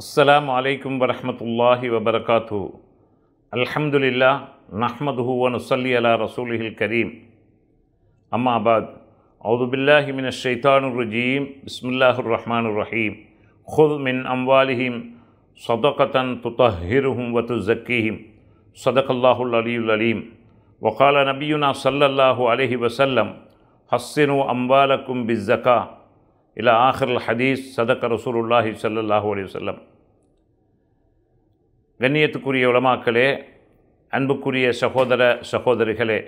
السلام عليكم ورحمة الله وبركاته الحمد لله نحمده ونصلي على رسوله الكريم أما بعد أعوذ بالله من الشيطان الرجيم بسم الله الرحمن الرحيم خذ من أموالهم صدقة تطهرهم وتزكيهم صدق الله العلي العليم وقال نبينا صلى الله عليه وسلم حسنوا أموالكم بالزكاة இல்லை ஆஹர்ல் ஹதீஸ் சதக்க ரசூலுல்லாஹி சல்லாஹூ அலி வல்லம் கண்ணியத்துக்குரிய உளமாக்களே அன்புக்குரிய சகோதர சகோதரிகளே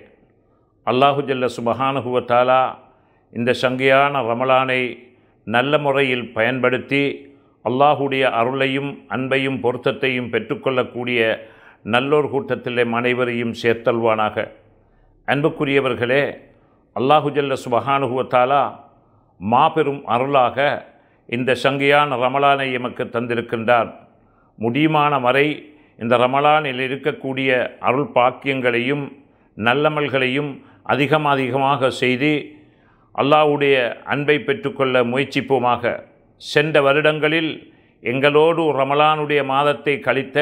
அல்லாஹு ஜல்ல சுபஹானுகுவத்தாலா இந்த சங்கையான ரமலானை நல்ல முறையில் பயன்படுத்தி அல்லாஹுடைய அருளையும் அன்பையும் பொருத்தத்தையும் பெற்றுக்கொள்ளக்கூடிய நல்லோர் கூட்டத்திலே அனைவரையும் சேர்த்தல்வானாக அன்புக்குரியவர்களே அல்லாஹு ஜல்ல சுபஹானுகுவத்தாலா மாபெரும் அருளாக இந்த சங்கியான் ரமலானை எமக்கு தந்திருக்கின்றார் முடியுமான வரை இந்த ரமலானில் இருக்கக்கூடிய அருள் பாக்கியங்களையும் நல்லமல்களையும் அதிகம் அதிகமாக செய்து அல்லாவுடைய அன்பை பெற்றுக்கொள்ள முயற்சிப்போமாக சென்ற வருடங்களில் எங்களோடு ரமலானுடைய மாதத்தை கழித்த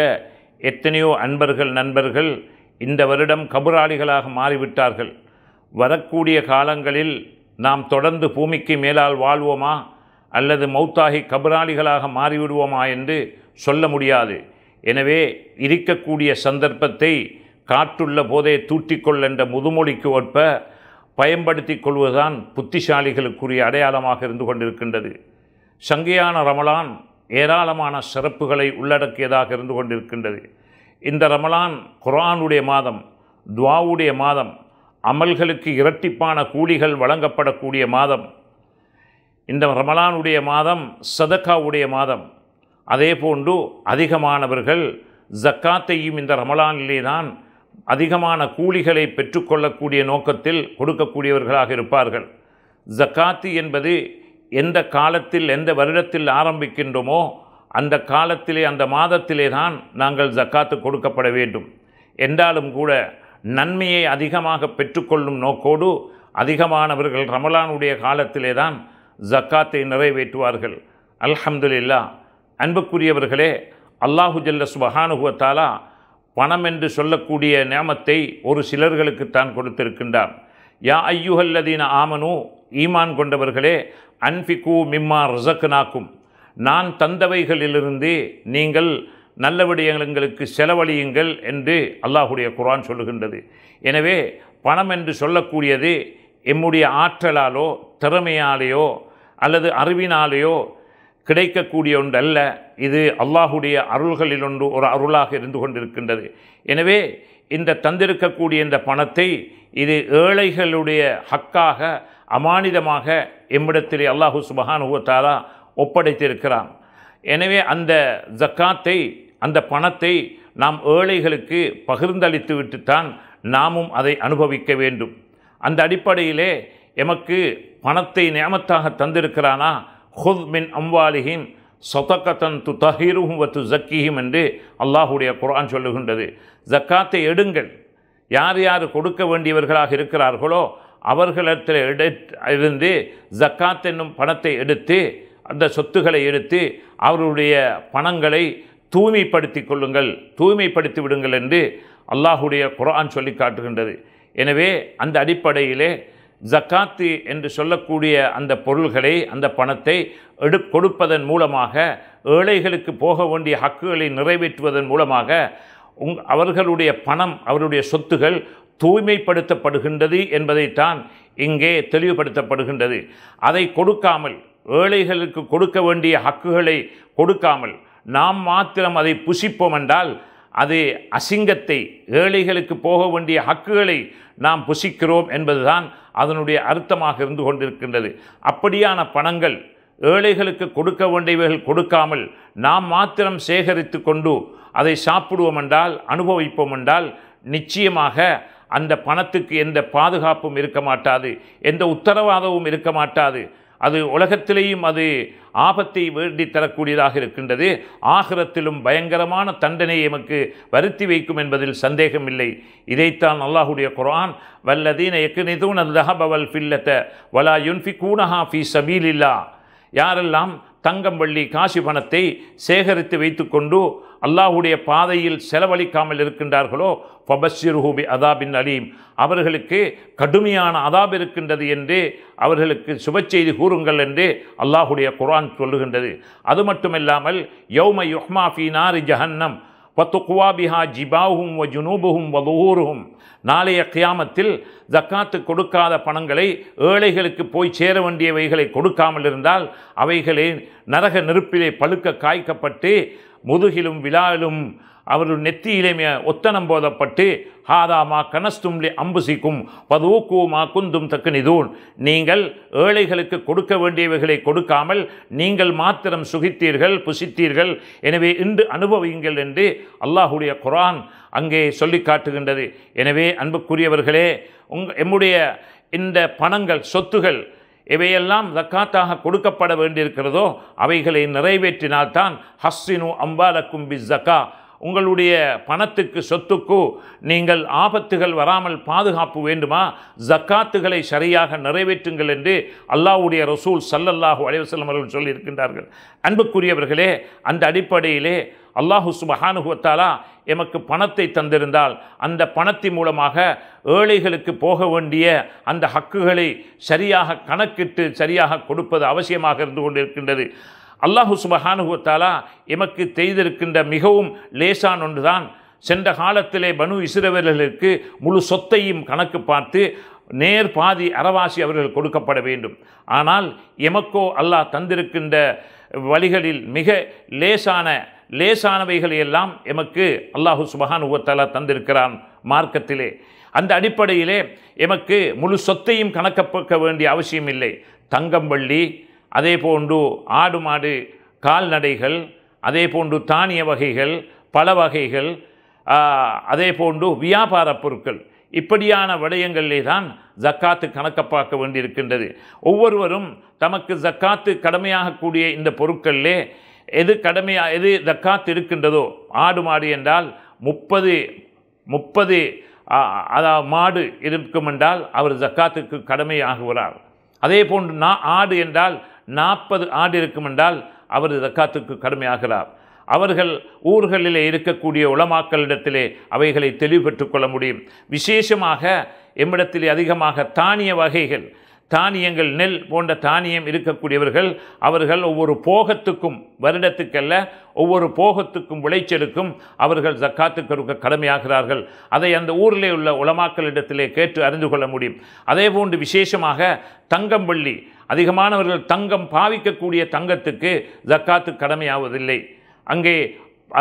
எத்தனையோ அன்பர்கள் நண்பர்கள் இந்த வருடம் கபுராளிகளாக மாறிவிட்டார்கள் வரக்கூடிய காலங்களில் நாம் தொடர்ந்து பூமிக்கு மேலால் வாழ்வோமா அல்லது மௌத்தாகி கபராளிகளாக மாறிவிடுவோமா என்று சொல்ல முடியாது எனவே இருக்கக்கூடிய சந்தர்ப்பத்தை காற்றுள்ள போதே தூற்றிக்கொள் என்ற முதுமொழிக்கு ஒப்ப பயன்படுத்தி கொள்வதுதான் புத்திசாலிகளுக்குரிய அடையாளமாக இருந்து கொண்டிருக்கின்றது சங்கையான ரமலான் ஏராளமான சிறப்புகளை உள்ளடக்கியதாக இருந்து கொண்டிருக்கின்றது இந்த ரமலான் குரானுடைய மாதம் துவாவுடைய மாதம் அமல்களுக்கு இரட்டிப்பான கூலிகள் வழங்கப்படக்கூடிய மாதம் இந்த ரமலானுடைய மாதம் சதக்காவுடைய மாதம் அதே போன்று அதிகமானவர்கள் ஜக்காத்தையும் இந்த ரமலானிலே தான் அதிகமான கூலிகளை பெற்றுக்கொள்ளக்கூடிய நோக்கத்தில் கொடுக்கக்கூடியவர்களாக இருப்பார்கள் ஜக்காத்து என்பது எந்த காலத்தில் எந்த வருடத்தில் ஆரம்பிக்கின்றோமோ அந்த காலத்திலே அந்த மாதத்திலே தான் நாங்கள் ஜக்காத்து கொடுக்கப்பட வேண்டும் என்றாலும் கூட நன்மையை அதிகமாக பெற்றுக்கொள்ளும் நோக்கோடு அதிகமானவர்கள் ரமலானுடைய காலத்திலே தான் ஜக்காத்தை நிறைவேற்றுவார்கள் அல்ஹம்துலில்லா அன்புக்குரியவர்களே அல்லாஹு ஜல்ல சுபஹானுகுவத்தாலா பணம் என்று சொல்லக்கூடிய நேமத்தை ஒரு சிலர்களுக்கு தான் கொடுத்திருக்கின்றார் யா ஐயுஹல்லதீன ஆமனு ஈமான் கொண்டவர்களே அன்பிகூ மிம்மா நாக்கும் நான் தந்தவைகளிலிருந்து நீங்கள் நல்ல விடயங்களுக்கு செலவழியுங்கள் என்று அல்லாஹுடைய குரான் சொல்லுகின்றது எனவே பணம் என்று சொல்லக்கூடியது எம்முடைய ஆற்றலாலோ திறமையாலேயோ அல்லது அறிவினாலேயோ கிடைக்கக்கூடிய ஒன்று அல்ல இது அல்லாஹுடைய அருள்களில் ஒன்று ஒரு அருளாக இருந்து கொண்டிருக்கின்றது எனவே இந்த தந்திருக்கக்கூடிய இந்த பணத்தை இது ஏழைகளுடைய ஹக்காக அமானிதமாக எம்மிடத்திலே அல்லாஹு சுபஹானுவத்தாரா ஒப்படைத்திருக்கிறான் எனவே அந்த ஜக்காத்தை அந்த பணத்தை நாம் ஏழைகளுக்கு பகிர்ந்தளித்து விட்டுத்தான் நாமும் அதை அனுபவிக்க வேண்டும் அந்த அடிப்படையிலே எமக்கு பணத்தை நியமத்தாக தந்திருக்கிறானா ஹுத் மின் அம்வாலிஹிம் சொதக்கத்தன் து தஹீரும் வத்து ஜக்கிஹிம் என்று அல்லாஹுடைய குரான் சொல்லுகின்றது ஜக்காத்தை எடுங்கள் யார் யார் கொடுக்க வேண்டியவர்களாக இருக்கிறார்களோ அவர்களிடத்தில் இருந்து ஜக்காத் என்னும் பணத்தை எடுத்து அந்த சொத்துக்களை எடுத்து அவருடைய பணங்களை தூய்மைப்படுத்தி கொள்ளுங்கள் தூய்மைப்படுத்தி விடுங்கள் என்று அல்லாஹுடைய குரான் சொல்லி காட்டுகின்றது எனவே அந்த அடிப்படையிலே ஜக்காத்து என்று சொல்லக்கூடிய அந்த பொருள்களை அந்த பணத்தை எடு கொடுப்பதன் மூலமாக ஏழைகளுக்கு போக வேண்டிய ஹக்குகளை நிறைவேற்றுவதன் மூலமாக உங் அவர்களுடைய பணம் அவருடைய சொத்துகள் தூய்மைப்படுத்தப்படுகின்றது என்பதைத்தான் இங்கே தெளிவுபடுத்தப்படுகின்றது அதை கொடுக்காமல் ஏழைகளுக்கு கொடுக்க வேண்டிய ஹக்குகளை கொடுக்காமல் நாம் மாத்திரம் அதை புசிப்போம் என்றால் அது அசிங்கத்தை ஏழைகளுக்கு போக வேண்டிய ஹக்குகளை நாம் புசிக்கிறோம் என்பதுதான் அதனுடைய அர்த்தமாக இருந்து கொண்டிருக்கின்றது அப்படியான பணங்கள் ஏழைகளுக்கு கொடுக்க வேண்டியவைகள் கொடுக்காமல் நாம் மாத்திரம் சேகரித்து கொண்டு அதை சாப்பிடுவோம் என்றால் அனுபவிப்போம் என்றால் நிச்சயமாக அந்த பணத்துக்கு எந்த பாதுகாப்பும் இருக்க மாட்டாது எந்த உத்தரவாதமும் இருக்க மாட்டாது அது உலகத்திலேயும் அது ஆபத்தை வேண்டி தரக்கூடியதாக இருக்கின்றது ஆகிரத்திலும் பயங்கரமான தண்டனை எமக்கு வருத்தி வைக்கும் என்பதில் சந்தேகம் இல்லை இதைத்தான் அல்லாஹுடைய குரான் வல்லதீன எக்குனிதூன் அந்த தஹபவல் ஃபில்லத்த வலா யுன்ஃபி கூனஹா ஃபி சபீலில்லா யாரெல்லாம் தங்கம் வள்ளி காசி பணத்தை சேகரித்து வைத்துக்கொண்டு அல்லாஹுடைய பாதையில் செலவழிக்காமல் இருக்கின்றார்களோ ஹூபி அதாபின் அலீம் அவர்களுக்கு கடுமையான அதாப் இருக்கின்றது என்று அவர்களுக்கு சுபச்செய்தி கூறுங்கள் என்று அல்லாஹுடைய குரான் சொல்லுகின்றது அது மட்டுமில்லாமல் யௌம யுஹ்மா நாரி ஜஹன்னம் பத்து குவாபிஹா ஜிபாவும் வ ஜுனூபுகும் வ நாளைய கியாமத்தில் ஜக்காத்து கொடுக்காத பணங்களை ஏழைகளுக்கு போய் சேர வேண்டியவைகளை கொடுக்காமல் இருந்தால் அவைகளே நரக நெருப்பிலே பழுக்க காய்க்கப்பட்டு முதுகிலும் விழாவிலும் அவர்கள் நெத்தியிலே ஒத்தனம் போதப்பட்டு ஹாதாமா கனஸ்தும்லி அம்புசிக்கும் பதுவூக்குமா குந்தும் நிதூன் நீங்கள் ஏழைகளுக்கு கொடுக்க வேண்டியவைகளை கொடுக்காமல் நீங்கள் மாத்திரம் சுகித்தீர்கள் புசித்தீர்கள் எனவே இன்று அனுபவியுங்கள் என்று அல்லாஹுடைய குரான் அங்கே சொல்லி காட்டுகின்றது எனவே அன்புக்குரியவர்களே உங் எம்முடைய இந்த பணங்கள் சொத்துகள் இவையெல்லாம் ஜக்காத்தாக கொடுக்கப்பட வேண்டியிருக்கிறதோ அவைகளை நிறைவேற்றினால்தான் ஹஸ்ஸினு அம்பாலக்கும் பி ஜக்கா உங்களுடைய பணத்துக்கு சொத்துக்கோ நீங்கள் ஆபத்துகள் வராமல் பாதுகாப்பு வேண்டுமா ஜக்காத்துகளை சரியாக நிறைவேற்றுங்கள் என்று அல்லாவுடைய ரசூல் சல்லல்லாஹு அலைவசல்லம் அவர்கள் சொல்லியிருக்கின்றார்கள் அன்புக்குரியவர்களே அந்த அடிப்படையிலே அல்லாஹு சுபஹானுகுவத்தாலா எமக்கு பணத்தை தந்திருந்தால் அந்த பணத்தின் மூலமாக ஏழைகளுக்கு போக வேண்டிய அந்த ஹக்குகளை சரியாக கணக்கிட்டு சரியாக கொடுப்பது அவசியமாக இருந்து கொண்டிருக்கின்றது அல்லாஹு சுபஹானுகுவத்தாலா எமக்கு செய்திருக்கின்ற மிகவும் லேசான் ஒன்றுதான் சென்ற காலத்திலே பனு இசுரவர்களுக்கு முழு சொத்தையும் கணக்கு பார்த்து நேர் பாதி அறவாசி அவர்கள் கொடுக்கப்பட வேண்டும் ஆனால் எமக்கோ அல்லாஹ் தந்திருக்கின்ற வழிகளில் மிக லேசான லேசானவைகளை எல்லாம் எமக்கு அல்லாஹு சுபஹான் உகத்தாலா தந்திருக்கிறான் மார்க்கத்திலே அந்த அடிப்படையிலே எமக்கு முழு சொத்தையும் கணக்கப்பக்க வேண்டிய அவசியம் இல்லை தங்கம் வள்ளி அதே போன்று ஆடு மாடு கால்நடைகள் அதே போன்று தானிய வகைகள் பல வகைகள் அதே போன்று வியாபார பொருட்கள் இப்படியான விடயங்களிலே தான் ஜக்காத்து கணக்கப்பாக்க வேண்டியிருக்கின்றது ஒவ்வொருவரும் தமக்கு ஜக்காத்து கடமையாகக்கூடிய இந்த பொருட்களிலே எது கடமையாக எது ஜக்காத்து இருக்கின்றதோ ஆடு மாடு என்றால் முப்பது முப்பது அதாவது மாடு இருக்கும் என்றால் அவர் ஜக்காத்துக்கு கடமையாகுகிறார் அதே போன்று நான் ஆடு என்றால் நாற்பது ஆண்டு இருக்கும் என்றால் அவர் ரக்காத்துக்கு கடுமையாகிறார் அவர்கள் ஊர்களிலே இருக்கக்கூடிய உளமாக்களிடத்திலே அவைகளை தெளிவு கொள்ள முடியும் விசேஷமாக எம்மிடத்திலே அதிகமாக தானிய வகைகள் தானியங்கள் நெல் போன்ற தானியம் இருக்கக்கூடியவர்கள் அவர்கள் ஒவ்வொரு போகத்துக்கும் வருடத்துக்கல்ல ஒவ்வொரு போகத்துக்கும் விளைச்சலுக்கும் அவர்கள் ஜக்காத்து கொடுக்க கடமையாகிறார்கள் அதை அந்த ஊரிலே உள்ள உலமாக்களிடத்திலே கேட்டு அறிந்து கொள்ள முடியும் அதே போன்று விசேஷமாக தங்கம்பள்ளி அதிகமானவர்கள் தங்கம் பாவிக்கக்கூடிய தங்கத்துக்கு ஜக்காத்து கடமையாவதில்லை அங்கே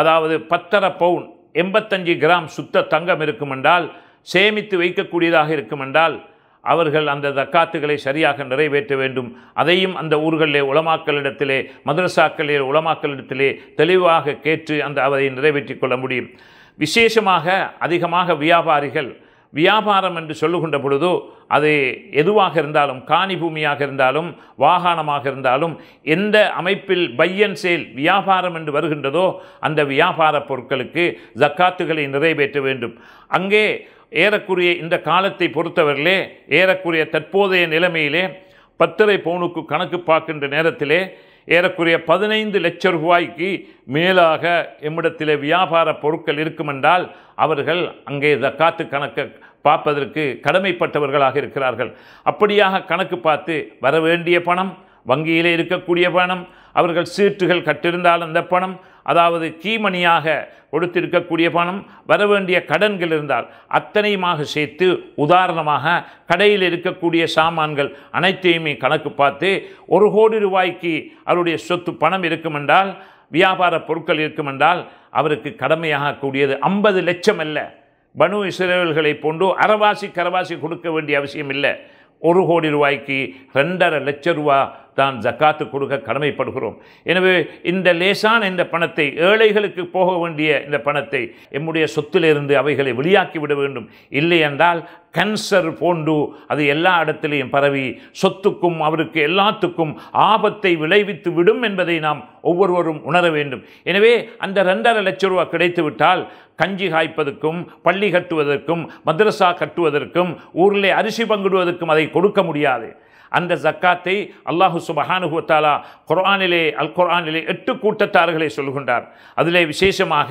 அதாவது பத்தரை பவுன் எண்பத்தஞ்சு கிராம் சுத்த தங்கம் இருக்குமென்றால் சேமித்து வைக்கக்கூடியதாக இருக்குமென்றால் அவர்கள் அந்த தக்காத்துகளை சரியாக நிறைவேற்ற வேண்டும் அதையும் அந்த ஊர்களிலே உளமாக்கலிடத்திலே மதரசாக்களிலே உளமாக்கலிடத்திலே தெளிவாக கேட்டு அந்த அவரை நிறைவேற்றி கொள்ள முடியும் விசேஷமாக அதிகமாக வியாபாரிகள் வியாபாரம் என்று சொல்லுகின்ற பொழுது அது எதுவாக இருந்தாலும் காணி பூமியாக இருந்தாலும் வாகனமாக இருந்தாலும் எந்த அமைப்பில் பையன் சேல் வியாபாரம் என்று வருகின்றதோ அந்த வியாபார பொருட்களுக்கு ஜக்காத்துகளை நிறைவேற்ற வேண்டும் அங்கே ஏறக்குரிய இந்த காலத்தை பொறுத்தவரையிலே ஏறக்குரிய தற்போதைய நிலைமையிலே பத்தரை பவுனுக்கு கணக்கு பார்க்கின்ற நேரத்திலே ஏறக்குறைய பதினைந்து லட்சம் ரூபாய்க்கு மேலாக எம்மிடத்தில் வியாபார பொருட்கள் இருக்குமென்றால் அவர்கள் அங்கே காத்து கணக்கை பார்ப்பதற்கு கடமைப்பட்டவர்களாக இருக்கிறார்கள் அப்படியாக கணக்கு பார்த்து வர வேண்டிய பணம் வங்கியில் இருக்கக்கூடிய பணம் அவர்கள் சீட்டுகள் கட்டிருந்தால் அந்த பணம் அதாவது கீமணியாக கொடுத்திருக்கக்கூடிய பணம் வர வேண்டிய கடன்கள் இருந்தால் அத்தனையுமாக சேர்த்து உதாரணமாக கடையில் இருக்கக்கூடிய சாமான்கள் அனைத்தையுமே கணக்கு பார்த்து ஒரு கோடி ரூபாய்க்கு அவருடைய சொத்து பணம் இருக்குமென்றால் வியாபார பொருட்கள் இருக்குமென்றால் அவருக்கு கடமையாக கூடியது ஐம்பது லட்சம் அல்ல பனு இசைவர்களை போன்று அறவாசி கரவாசி கொடுக்க வேண்டிய அவசியம் இல்லை ஒரு கோடி ரூபாய்க்கு ரெண்டரை லட்ச ரூபா தான் ஜக்காத்து கொடுக்க கடமைப்படுகிறோம் எனவே இந்த லேசான இந்த பணத்தை ஏழைகளுக்கு போக வேண்டிய இந்த பணத்தை எம்முடைய சொத்திலிருந்து அவைகளை வெளியாக்கி விட வேண்டும் இல்லை என்றால் கேன்சர் போன்று அது எல்லா இடத்திலையும் பரவி சொத்துக்கும் அவருக்கு எல்லாத்துக்கும் ஆபத்தை விளைவித்து விடும் என்பதை நாம் ஒவ்வொருவரும் உணர வேண்டும் எனவே அந்த ரெண்டரை லட்ச ரூபா கிடைத்துவிட்டால் கஞ்சி காய்ப்பதற்கும் பள்ளி கட்டுவதற்கும் மதரசா கட்டுவதற்கும் ஊரில் அரிசி பங்கிடுவதற்கும் அதை கொடுக்க முடியாது அந்த ஜக்காத்தை அல்லாஹு சுபஹானுகுவத்தாலா குர்ஆனிலே அல் குர்ஆனிலே எட்டு கூட்டத்தார்களை சொல்கின்றார் அதிலே விசேஷமாக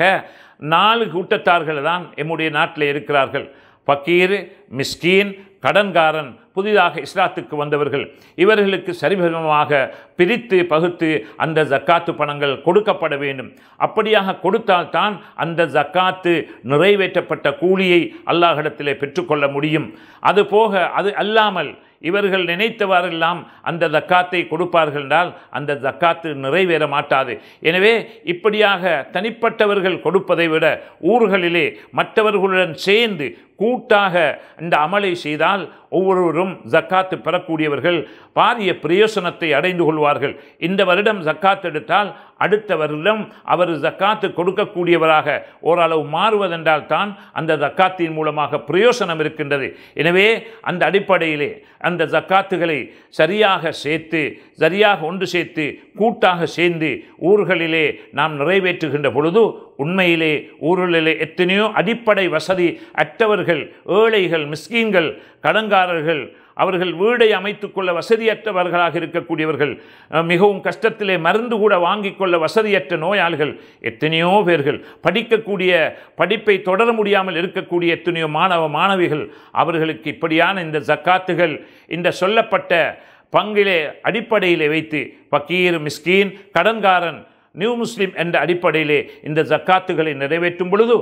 நாலு கூட்டத்தார்கள் தான் எம்முடைய நாட்டில் இருக்கிறார்கள் பக்கீர் மிஸ்கீன் கடன்காரன் புதிதாக இஸ்லாத்துக்கு வந்தவர்கள் இவர்களுக்கு சரிபகமாக பிரித்து பகுத்து அந்த ஜக்காத்து பணங்கள் கொடுக்கப்பட வேண்டும் அப்படியாக கொடுத்தால்தான் அந்த ஜக்காத்து நிறைவேற்றப்பட்ட கூலியை அல்லாஹிடத்திலே பெற்றுக்கொள்ள முடியும் அதுபோக அது அல்லாமல் இவர்கள் நினைத்தவாறெல்லாம் அந்த தக்காத்தை கொடுப்பார்கள் என்றால் அந்த தக்காத்து நிறைவேற மாட்டாது எனவே இப்படியாக தனிப்பட்டவர்கள் கொடுப்பதை விட ஊர்களிலே மற்றவர்களுடன் சேர்ந்து கூட்டாக இந்த அமலை செய்தால் ஒவ்வொருவரும் ஜக்காத்து பெறக்கூடியவர்கள் பாரிய பிரயோசனத்தை அடைந்து கொள்வார்கள் இந்த வருடம் ஜக்காத் எடுத்தால் அடுத்த வருடம் அவர் ஜக்காத்து கொடுக்கக்கூடியவராக ஓரளவு மாறுவதென்றால் தான் அந்த ஜக்காத்தின் மூலமாக பிரயோசனம் இருக்கின்றது எனவே அந்த அடிப்படையிலே அந்த ஜக்காத்துகளை சரியாக சேர்த்து சரியாக ஒன்று சேர்த்து கூட்டாக சேர்ந்து ஊர்களிலே நாம் நிறைவேற்றுகின்ற பொழுது உண்மையிலே ஊர்களிலே எத்தனையோ அடிப்படை வசதி அற்றவர்கள் எளியவர்கள் ஏழைகள் மிஸ்கீன்கள் கடங்காரர்கள் அவர்கள் வீடை அமைத்துக்கொள்ள வசதியற்றவர்களாக இருக்கக்கூடியவர்கள் மிகவும் கஷ்டத்திலே மருந்து கூட வாங்கி கொள்ள வசதியற்ற நோயாளிகள் எத்தனையோ பேர்கள் படிக்கக்கூடிய படிப்பை தொடர முடியாமல் இருக்கக்கூடிய எத்தனையோ மாணவ மாணவிகள் அவர்களுக்கு இப்படியான இந்த ஜக்காத்துகள் இந்த சொல்லப்பட்ட பங்கிலே அடிப்படையிலே வைத்து பக்கீர் மிஸ்கீன் கடன்காரன் நியூ முஸ்லீம் என்ற அடிப்படையிலே இந்த ஜக்காத்துகளை நிறைவேற்றும் பொழுது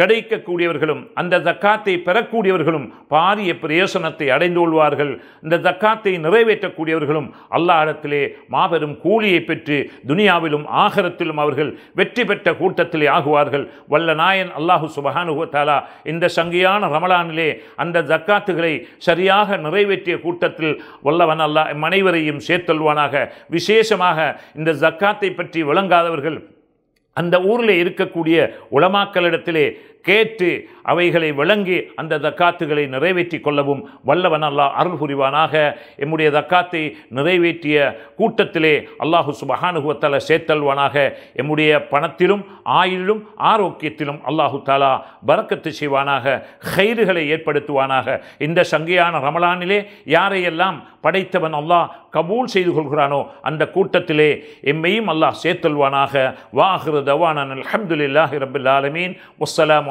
கிடைக்கக்கூடியவர்களும் அந்த தக்காத்தை பெறக்கூடியவர்களும் பாரிய பிரயோசனத்தை அடைந்து கொள்வார்கள் இந்த தக்காத்தை நிறைவேற்றக்கூடியவர்களும் அல்லாஹிடத்திலே மாபெரும் கூலியை பெற்று துனியாவிலும் ஆகரத்திலும் அவர்கள் வெற்றி பெற்ற கூட்டத்திலே ஆகுவார்கள் வல்ல நாயன் அல்லாஹு சுபஹானுகத்தாலா இந்த சங்கியான ரமலானிலே அந்த தக்காத்துகளை சரியாக நிறைவேற்றிய கூட்டத்தில் வல்லவன் அல்லா மனைவரையும் சேர்த்தல்வானாக விசேஷமாக இந்த ஜக்காத்தை பற்றி விளங்காதவர்கள் அந்த ஊரில் இருக்கக்கூடிய உளமாக்களிடத்திலே கேட்டு அவைகளை விளங்கி அந்த தக்காத்துகளை நிறைவேற்றி கொள்ளவும் வல்லவன் அல்லாஹ் அருள் புரிவானாக எம்முடைய தக்காத்தை நிறைவேற்றிய கூட்டத்திலே அல்லாஹு சுபஹானுகுவத்தால சேர்த்தல்வானாக எம்முடைய பணத்திலும் ஆயிலும் ஆரோக்கியத்திலும் அல்லாஹு தாலா பறக்கத்து செய்வானாக ஹைறுகளை ஏற்படுத்துவானாக இந்த சங்கையான ரமலானிலே யாரையெல்லாம் படைத்தவன் அல்லாஹ் கபூல் செய்து கொள்கிறானோ அந்த கூட்டத்திலே எம்மையும் அல்லாஹ் சேர்த்தல்வானாக வாஹிரு தவானன் அலமதுல்லாஹி ரபுல் ஆலமீன் வசலாம்